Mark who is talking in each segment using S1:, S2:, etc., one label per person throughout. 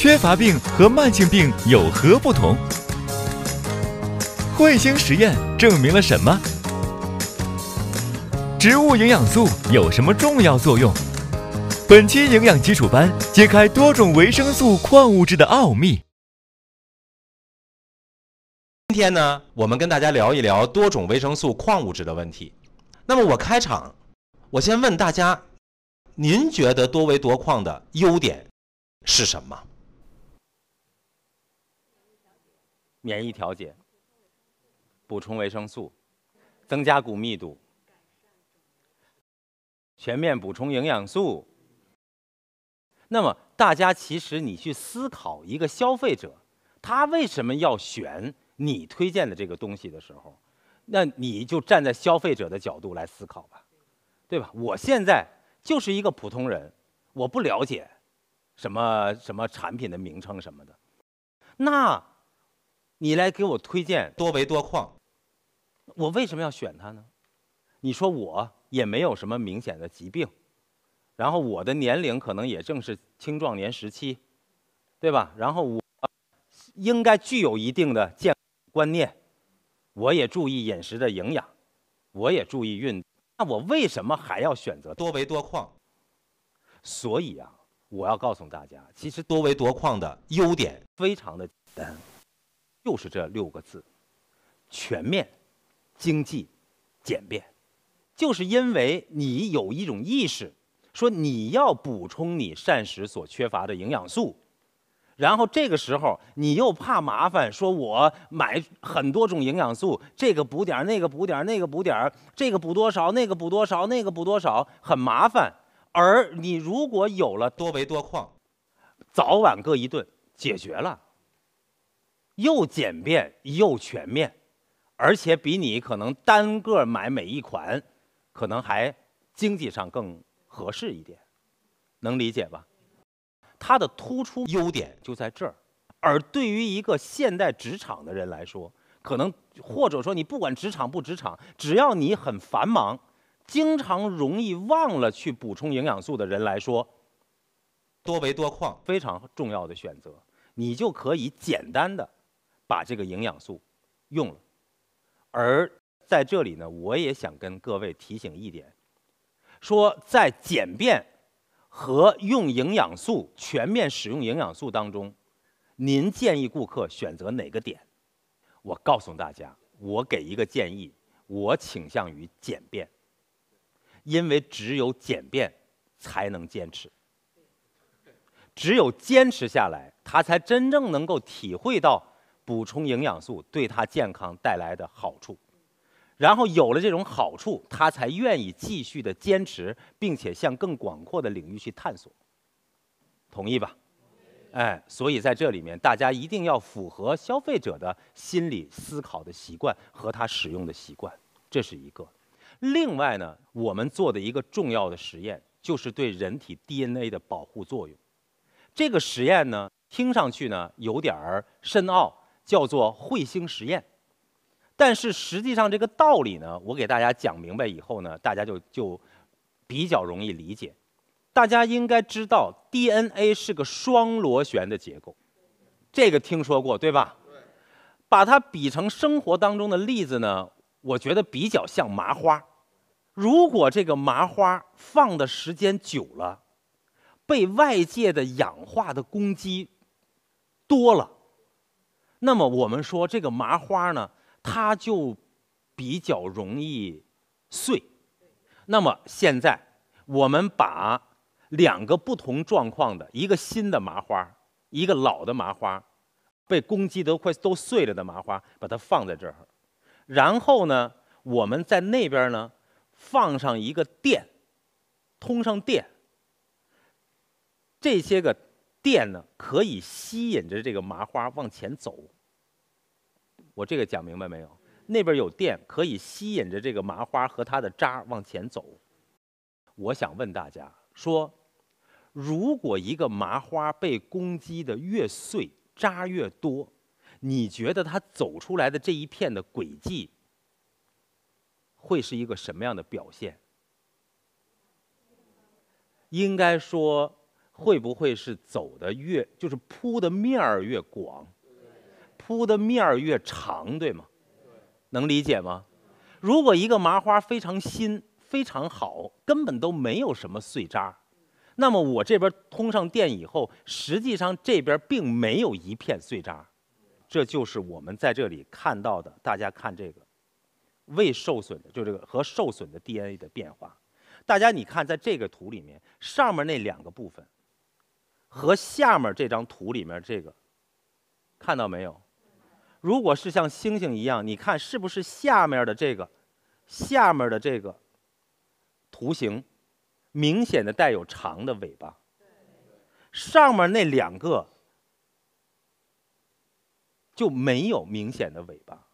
S1: 缺乏病和慢性病有何不同？彗星实验证明了什么？植物营养素有什么重要作用？本期营养基础班揭开多种维生素矿物质的奥秘。今天呢，我们跟大家聊一聊多种维生素矿物质的问题。那么我开场，我先问大家，您觉得多维多矿的优点是什么？免疫调节、补充维生素、增加骨密度、全面补充营养素。那么，大家其实你去思考一个消费者，他为什么要选你推荐的这个东西的时候，那你就站在消费者的角度来思考吧，对吧？我现在就是一个普通人，我不了解什么什么产品的名称什么的，那。你来给我推荐多维多矿，我为什么要选它呢？你说我也没有什么明显的疾病，然后我的年龄可能也正是青壮年时期，对吧？然后我应该具有一定的健观念，我也注意饮食的营养，我也注意运。动，那我为什么还要选择多维多矿？所以啊，我要告诉大家，其实多维多矿的优点非常的简单。就是这六个字：全面、经济、简便。就是因为你有一种意识，说你要补充你膳食所缺乏的营养素，然后这个时候你又怕麻烦，说我买很多种营养素，这个补点儿，那个补点儿，那个补点儿，这个补多少，那个补多少，那个补多少，很麻烦。而你如果有了多维多矿，早晚各一顿，解决了。又简便又全面，而且比你可能单个买每一款，可能还经济上更合适一点，能理解吧？它的突出优点就在这儿，而对于一个现代职场的人来说，可能或者说你不管职场不职场，只要你很繁忙，经常容易忘了去补充营养素的人来说，多维多矿非常重要的选择，你就可以简单的。把这个营养素用了，而在这里呢，我也想跟各位提醒一点，说在简便和用营养素全面使用营养素当中，您建议顾客选择哪个点？我告诉大家，我给一个建议，我倾向于简便，因为只有简便才能坚持，只有坚持下来，他才真正能够体会到。补充营养素对他健康带来的好处，然后有了这种好处，他才愿意继续的坚持，并且向更广阔的领域去探索。同意吧？哎，所以在这里面，大家一定要符合消费者的心理思考的习惯和他使用的习惯，这是一个。另外呢，我们做的一个重要的实验就是对人体 DNA 的保护作用。这个实验呢，听上去呢有点儿深奥。叫做彗星实验，但是实际上这个道理呢，我给大家讲明白以后呢，大家就就比较容易理解。大家应该知道，DNA 是个双螺旋的结构，这个听说过对吧？把它比成生活当中的例子呢，我觉得比较像麻花。如果这个麻花放的时间久了，被外界的氧化的攻击多了。那么我们说这个麻花呢，它就比较容易碎。那么现在我们把两个不同状况的一个新的麻花，一个老的麻花，被攻击得快都碎了的麻花，把它放在这儿，然后呢，我们在那边呢放上一个电，通上电，这些个电呢可以吸引着这个麻花往前走。我这个讲明白没有？那边有电，可以吸引着这个麻花和它的渣往前走。我想问大家：说，如果一个麻花被攻击的越碎，渣越多，你觉得它走出来的这一片的轨迹会是一个什么样的表现？应该说，会不会是走的越，就是铺的面儿越广？铺的面儿越长，对吗？能理解吗？如果一个麻花非常新、非常好，根本都没有什么碎渣，那么我这边通上电以后，实际上这边并没有一片碎渣。这就是我们在这里看到的。大家看这个未受损的，就这个和受损的 DNA 的变化。大家你看，在这个图里面，上面那两个部分和下面这张图里面这个，看到没有？如果是像星星一样，你看是不是下面的这个，下面的这个图形，明显的带有长的尾巴，上面那两个就没有明显的尾巴。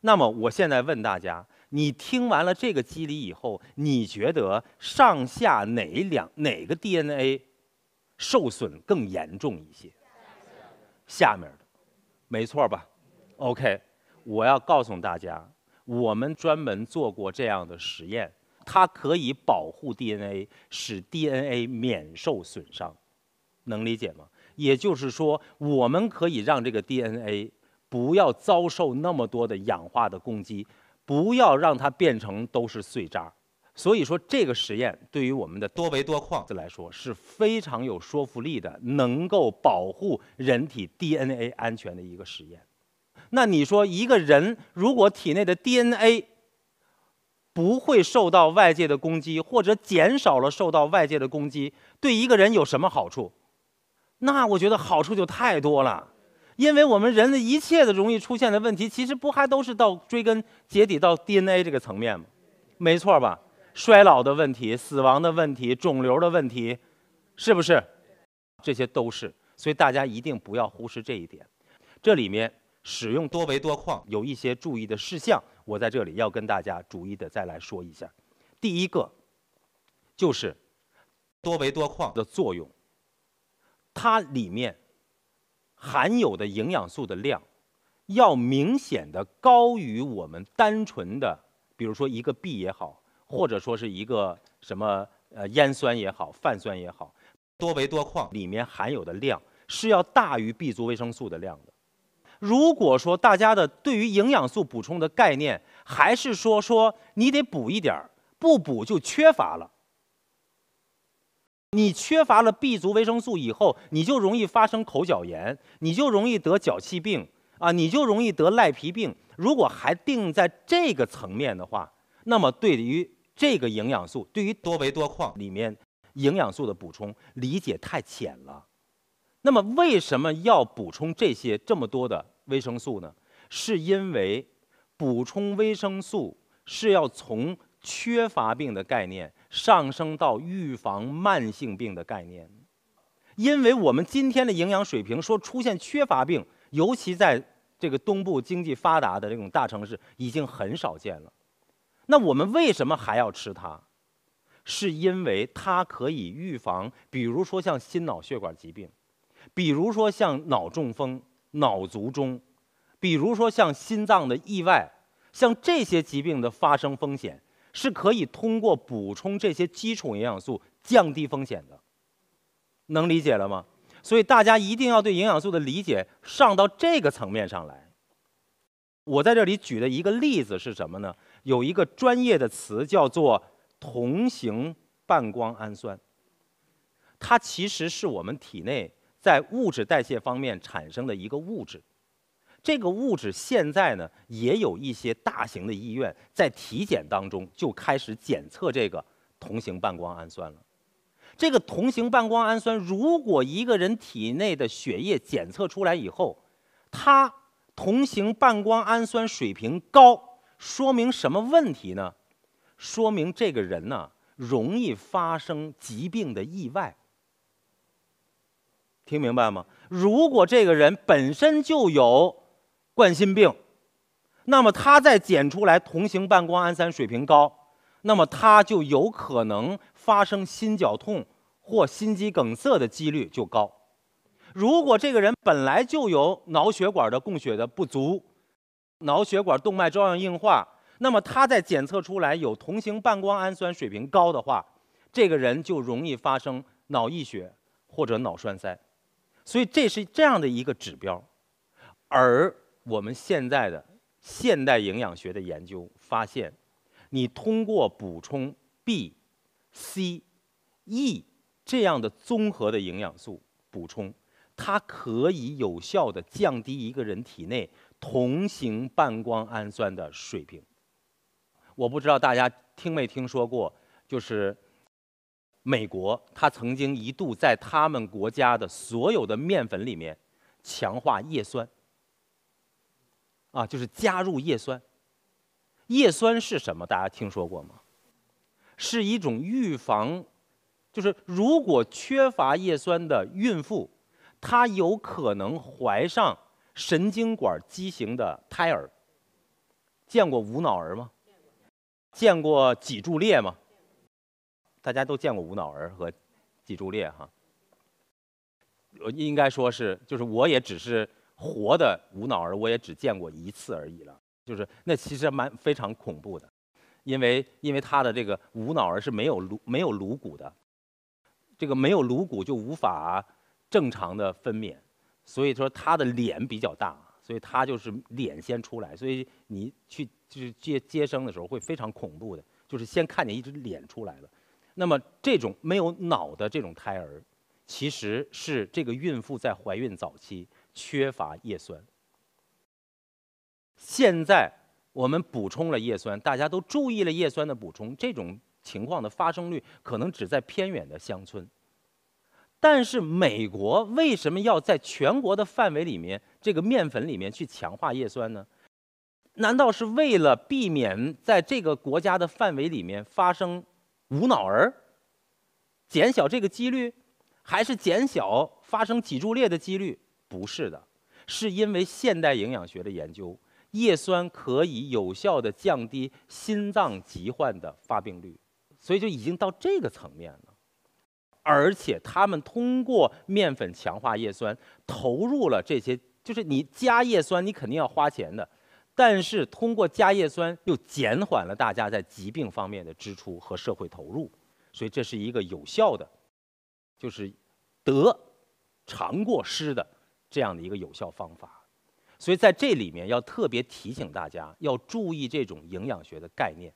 S1: 那么我现在问大家，你听完了这个机理以后，你觉得上下哪两哪个 DNA 受损更严重一些？下面的，没错吧？OK，我要告诉大家，我们专门做过这样的实验，它可以保护 DNA，使 DNA 免受损伤，能理解吗？也就是说，我们可以让这个 DNA 不要遭受那么多的氧化的攻击，不要让它变成都是碎渣。所以说，这个实验对于我们的多维多矿来说是非常有说服力的，能够保护人体 DNA 安全的一个实验。那你说，一个人如果体内的 DNA 不会受到外界的攻击，或者减少了受到外界的攻击，对一个人有什么好处？那我觉得好处就太多了，因为我们人的一切的容易出现的问题，其实不还都是到追根结底到 DNA 这个层面吗？没错吧？衰老的问题、死亡的问题、肿瘤的问题，是不是？这些都是。所以大家一定不要忽视这一点，这里面。使用多维多矿有一些注意的事项，我在这里要跟大家逐一的再来说一下。第一个就是多维多矿的作用，它里面含有的营养素的量要明显的高于我们单纯的，比如说一个 B 也好，或者说是一个什么呃烟酸也好、泛酸也好，多维多矿里面含有的量是要大于 B 族维生素的量的。如果说大家的对于营养素补充的概念，还是说说你得补一点儿，不补就缺乏了。你缺乏了 B 族维生素以后，你就容易发生口角炎，你就容易得脚气病啊，你就容易得赖皮病。如果还定在这个层面的话，那么对于这个营养素，对于多维多矿里面营养素的补充理解太浅了。那么为什么要补充这些这么多的？维生素呢，是因为补充维生素是要从缺乏病的概念上升到预防慢性病的概念，因为我们今天的营养水平说出现缺乏病，尤其在这个东部经济发达的这种大城市已经很少见了。那我们为什么还要吃它？是因为它可以预防，比如说像心脑血管疾病，比如说像脑中风。脑卒中，比如说像心脏的意外，像这些疾病的发生风险，是可以通过补充这些基础营养素降低风险的，能理解了吗？所以大家一定要对营养素的理解上到这个层面上来。我在这里举的一个例子是什么呢？有一个专业的词叫做同型半胱氨酸，它其实是我们体内。在物质代谢方面产生的一个物质，这个物质现在呢也有一些大型的医院在体检当中就开始检测这个同型半胱氨酸了。这个同型半胱氨酸，如果一个人体内的血液检测出来以后，它同型半胱氨酸水平高，说明什么问题呢？说明这个人呢容易发生疾病的意外。听明白吗？如果这个人本身就有冠心病，那么他在检出来同型半胱氨酸水平高，那么他就有可能发生心绞痛或心肌梗塞的几率就高。如果这个人本来就有脑血管的供血的不足，脑血管动脉粥样硬化，那么他在检测出来有同型半胱氨酸水平高的话，这个人就容易发生脑溢血或者脑栓塞。所以这是这样的一个指标，而我们现在的现代营养学的研究发现，你通过补充 B、C、E 这样的综合的营养素补充，它可以有效的降低一个人体内同型半胱氨酸的水平。我不知道大家听没听说过，就是。美国，它曾经一度在他们国家的所有的面粉里面强化叶酸，啊，就是加入叶酸。叶酸是什么？大家听说过吗？是一种预防，就是如果缺乏叶酸的孕妇，她有可能怀上神经管畸形的胎儿。见过无脑儿吗？见过脊柱裂吗？大家都见过无脑儿和脊柱裂哈，我应该说是就是我也只是活的无脑儿，我也只见过一次而已了。就是那其实蛮非常恐怖的，因为因为他的这个无脑儿是没有颅没有颅骨的，这个没有颅骨就无法正常的分娩，所以说他的脸比较大，所以他就是脸先出来，所以你去就是接接生的时候会非常恐怖的，就是先看见一只脸出来了。那么这种没有脑的这种胎儿，其实是这个孕妇在怀孕早期缺乏叶酸。现在我们补充了叶酸，大家都注意了叶酸的补充，这种情况的发生率可能只在偏远的乡村。但是美国为什么要在全国的范围里面，这个面粉里面去强化叶酸呢？难道是为了避免在这个国家的范围里面发生？无脑儿。减小这个几率，还是减小发生脊柱裂的几率？不是的，是因为现代营养学的研究，叶酸可以有效的降低心脏疾患的发病率，所以就已经到这个层面了。而且他们通过面粉强化叶酸，投入了这些，就是你加叶酸，你肯定要花钱的。但是通过加叶酸又减缓了大家在疾病方面的支出和社会投入，所以这是一个有效的，就是得长过失的这样的一个有效方法。所以在这里面要特别提醒大家，要注意这种营养学的概念，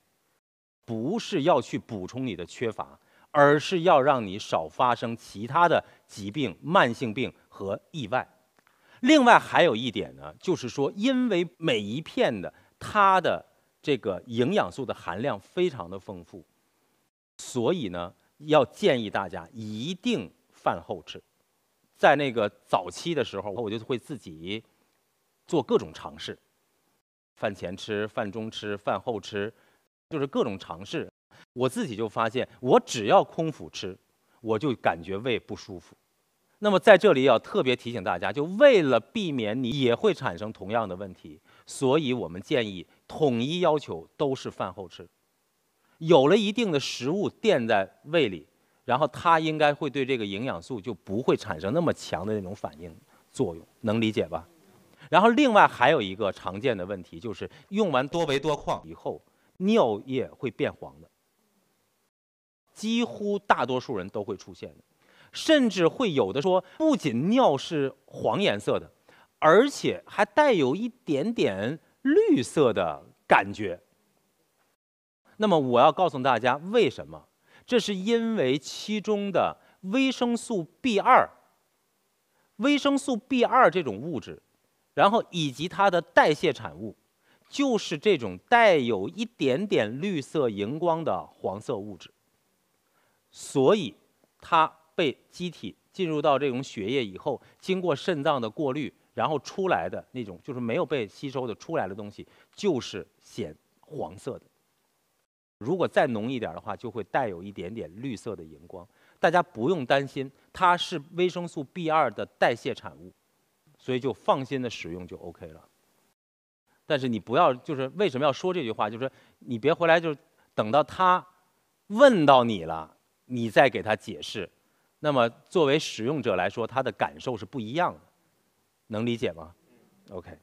S1: 不是要去补充你的缺乏，而是要让你少发生其他的疾病、慢性病和意外。另外还有一点呢，就是说，因为每一片的它的这个营养素的含量非常的丰富，所以呢，要建议大家一定饭后吃。在那个早期的时候，我就会自己做各种尝试：饭前吃、饭中吃、饭后吃，就是各种尝试。我自己就发现，我只要空腹吃，我就感觉胃不舒服。那么在这里要特别提醒大家，就为了避免你也会产生同样的问题，所以我们建议统一要求都是饭后吃，有了一定的食物垫在胃里，然后它应该会对这个营养素就不会产生那么强的那种反应作用，能理解吧？然后另外还有一个常见的问题就是用完多维多矿以后，尿液会变黄的，几乎大多数人都会出现的。甚至会有的说，不仅尿是黄颜色的，而且还带有一点点绿色的感觉。那么我要告诉大家，为什么？这是因为其中的维生素 B 二、维生素 B 二这种物质，然后以及它的代谢产物，就是这种带有一点点绿色荧光的黄色物质，所以它。被机体进入到这种血液以后，经过肾脏的过滤，然后出来的那种就是没有被吸收的出来的东西，就是显黄色的。如果再浓一点的话，就会带有一点点绿色的荧光。大家不用担心，它是维生素 B 二的代谢产物，所以就放心的使用就 OK 了。但是你不要，就是为什么要说这句话？就是你别回来，就是等到他问到你了，你再给他解释。那么，作为使用者来说，他的感受是不一样的，能理解吗？OK。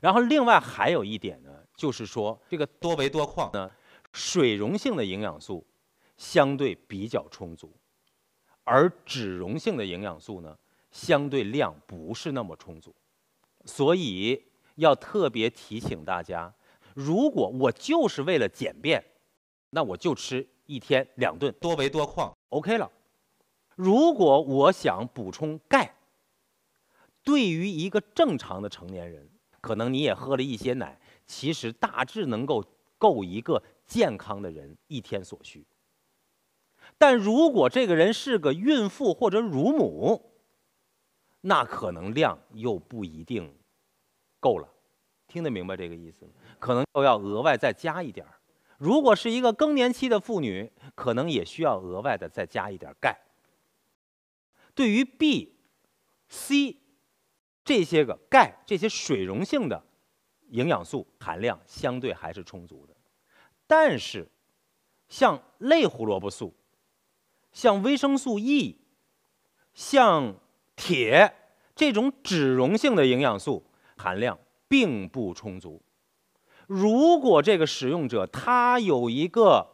S1: 然后，另外还有一点呢，就是说这个多维多矿呢，水溶性的营养素相对比较充足，而脂溶性的营养素呢，相对量不是那么充足，所以要特别提醒大家，如果我就是为了简便，那我就吃一天两顿多维多矿 OK 了。如果我想补充钙，对于一个正常的成年人，可能你也喝了一些奶，其实大致能够够一个健康的人一天所需。但如果这个人是个孕妇或者乳母，那可能量又不一定够了。听得明白这个意思吗？可能都要额外再加一点儿。如果是一个更年期的妇女，可能也需要额外的再加一点钙。对于 B、C 这些个钙这些水溶性的营养素含量相对还是充足的，但是像类胡萝卜素、像维生素 E、像铁这种脂溶性的营养素含量并不充足。如果这个使用者他有一个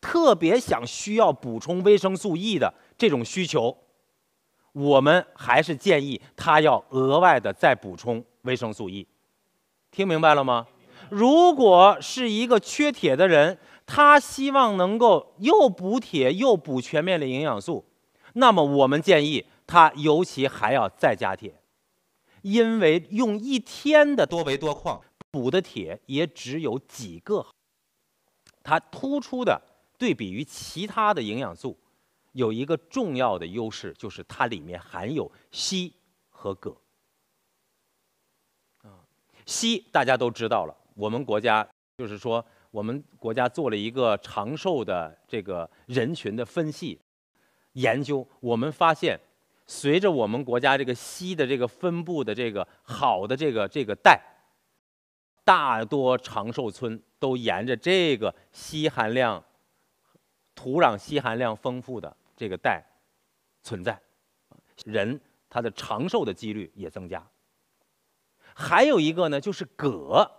S1: 特别想需要补充维生素 E 的，这种需求，我们还是建议他要额外的再补充维生素 E，听明白了吗？如果是一个缺铁的人，他希望能够又补铁又补全面的营养素，那么我们建议他尤其还要再加铁，因为用一天的多维多矿补的铁也只有几个，它突出的对比于其他的营养素。有一个重要的优势，就是它里面含有硒和铬。啊，硒大家都知道了。我们国家就是说，我们国家做了一个长寿的这个人群的分析研究，我们发现，随着我们国家这个硒的这个分布的这个好的这个这个带，大多长寿村都沿着这个硒含量、土壤硒含量丰富的。这个带存在，人他的长寿的几率也增加。还有一个呢，就是葛。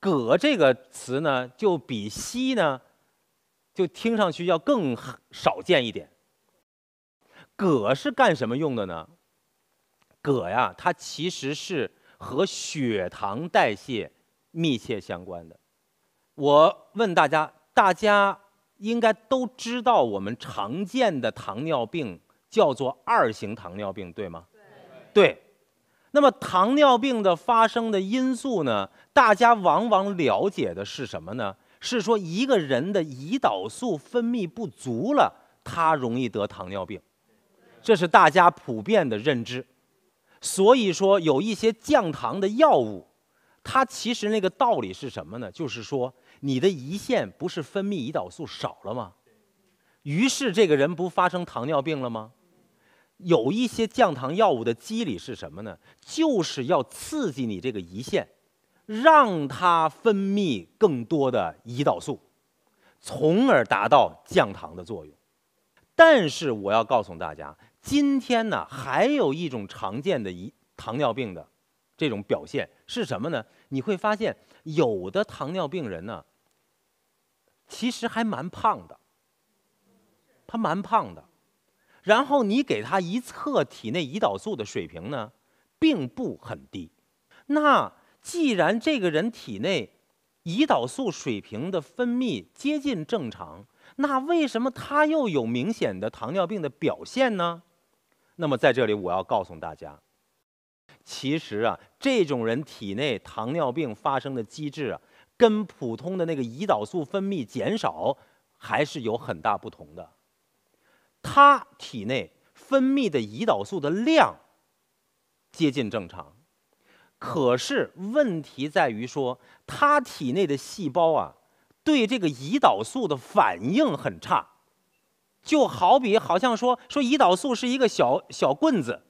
S1: 葛这个词呢，就比硒呢，就听上去要更少见一点。葛是干什么用的呢？葛呀，它其实是和血糖代谢密切相关的。我问大家，大家。应该都知道，我们常见的糖尿病叫做二型糖尿病，对吗？对。对。那么糖尿病的发生的因素呢？大家往往了解的是什么呢？是说一个人的胰岛素分泌不足了，他容易得糖尿病，这是大家普遍的认知。所以说，有一些降糖的药物。它其实那个道理是什么呢？就是说你的胰腺不是分泌胰岛素少了吗？于是这个人不发生糖尿病了吗？有一些降糖药物的机理是什么呢？就是要刺激你这个胰腺，让它分泌更多的胰岛素，从而达到降糖的作用。但是我要告诉大家，今天呢还有一种常见的胰糖尿病的这种表现是什么呢？你会发现，有的糖尿病人呢，其实还蛮胖的，他蛮胖的，然后你给他一测体内胰岛素的水平呢，并不很低。那既然这个人体内胰岛素水平的分泌接近正常，那为什么他又有明显的糖尿病的表现呢？那么在这里我要告诉大家。其实啊，这种人体内糖尿病发生的机制啊，跟普通的那个胰岛素分泌减少还是有很大不同的。他体内分泌的胰岛素的量接近正常，可是问题在于说，他体内的细胞啊，对这个胰岛素的反应很差，就好比好像说说胰岛素是一个小小棍子。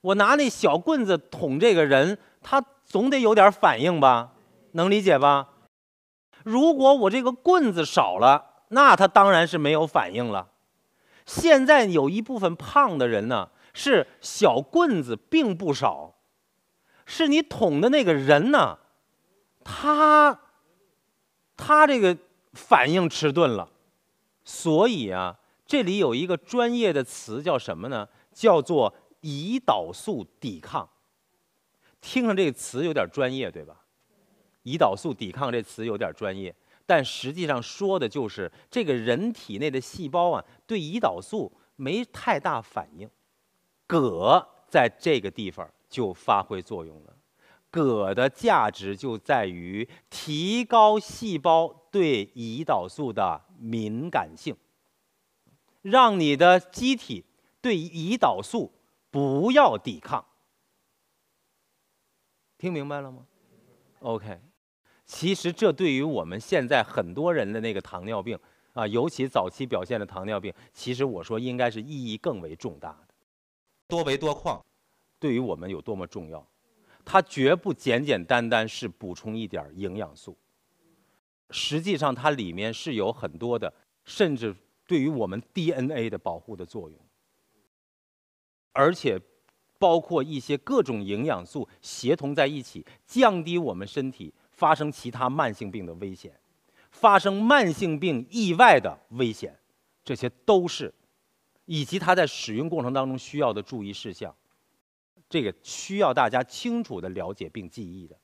S1: 我拿那小棍子捅这个人，他总得有点反应吧？能理解吧？如果我这个棍子少了，那他当然是没有反应了。现在有一部分胖的人呢，是小棍子并不少，是你捅的那个人呢，他他这个反应迟钝了。所以啊，这里有一个专业的词叫什么呢？叫做。胰岛素抵抗，听上这个词有点专业，对吧？胰岛素抵抗这词有点专业，但实际上说的就是这个人体内的细胞啊，对胰岛素没太大反应。铬在这个地方就发挥作用了，铬的价值就在于提高细胞对胰岛素的敏感性，让你的机体对胰岛素。不要抵抗。听明白了吗？OK，其实这对于我们现在很多人的那个糖尿病啊，尤其早期表现的糖尿病，其实我说应该是意义更为重大的。多维多矿，对于我们有多么重要？它绝不简简单单是补充一点营养素，实际上它里面是有很多的，甚至对于我们 DNA 的保护的作用。而且，包括一些各种营养素协同在一起，降低我们身体发生其他慢性病的危险，发生慢性病意外的危险，这些都是，以及它在使用过程当中需要的注意事项，这个需要大家清楚的了解并记忆的。